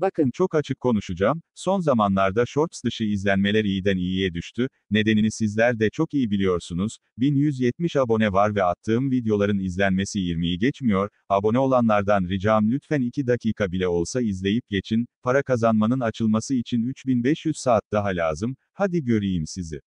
Bakın çok açık konuşacağım, son zamanlarda shorts dışı izlenmeler iyiden iyiye düştü, nedenini sizler de çok iyi biliyorsunuz, 1170 abone var ve attığım videoların izlenmesi 20'yi geçmiyor, abone olanlardan ricam lütfen 2 dakika bile olsa izleyip geçin, para kazanmanın açılması için 3500 saat daha lazım, hadi göreyim sizi.